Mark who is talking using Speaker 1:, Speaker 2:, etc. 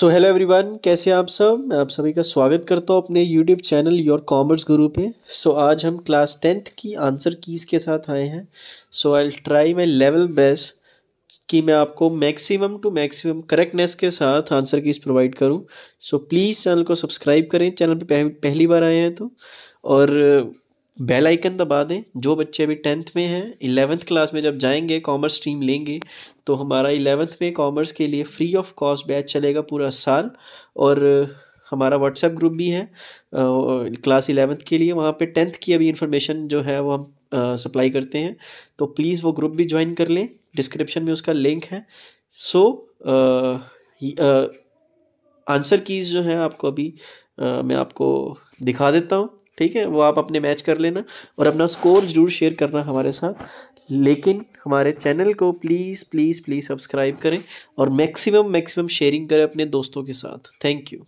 Speaker 1: so hello everyone कैसे आप सब मैं आप सभी का स्वागत करता हूँ अपने यूट्यूब चैनल योर कॉमर्स गुरु पे सो so, आज हम क्लास टेंथ की आंसर कीज़ के साथ आए हैं so I try my level best कि मैं आपको मैक्सिमम टू मैक्सिमम करेक्टनेस के साथ आंसर कीज़ प्रोवाइड करूं सो so, प्लीज़ चैनल को सब्सक्राइब करें चैनल पे पह, पहली बार आए हैं तो और बेल आइकन दबा दें जो बच्चे अभी टेंथ में हैं इलेवेंथ क्लास में जब जाएंगे कॉमर्स स्ट्रीम लेंगे तो हमारा इलेवेंथ में कॉमर्स के लिए फ्री ऑफ कॉस्ट बैच चलेगा पूरा साल और हमारा व्हाट्सएप ग्रुप भी है क्लास इलेवेंथ के लिए वहाँ पे टेंथ की अभी इन्फॉर्मेशन जो है वो हम सप्लाई करते हैं तो प्लीज़ वो ग्रुप भी ज्वाइन कर लें डिस्क्रिप्शन में उसका लिंक है सो आंसर कीज़ जो है आपको अभी आ, मैं आपको दिखा देता हूँ ठीक है वो आप अपने मैच कर लेना और अपना स्कोर ज़रूर शेयर करना हमारे साथ लेकिन हमारे चैनल को प्लीज़ प्लीज़ प्लीज़ सब्सक्राइब करें और मैक्सिमम मैक्सिमम शेयरिंग करें अपने दोस्तों के साथ थैंक यू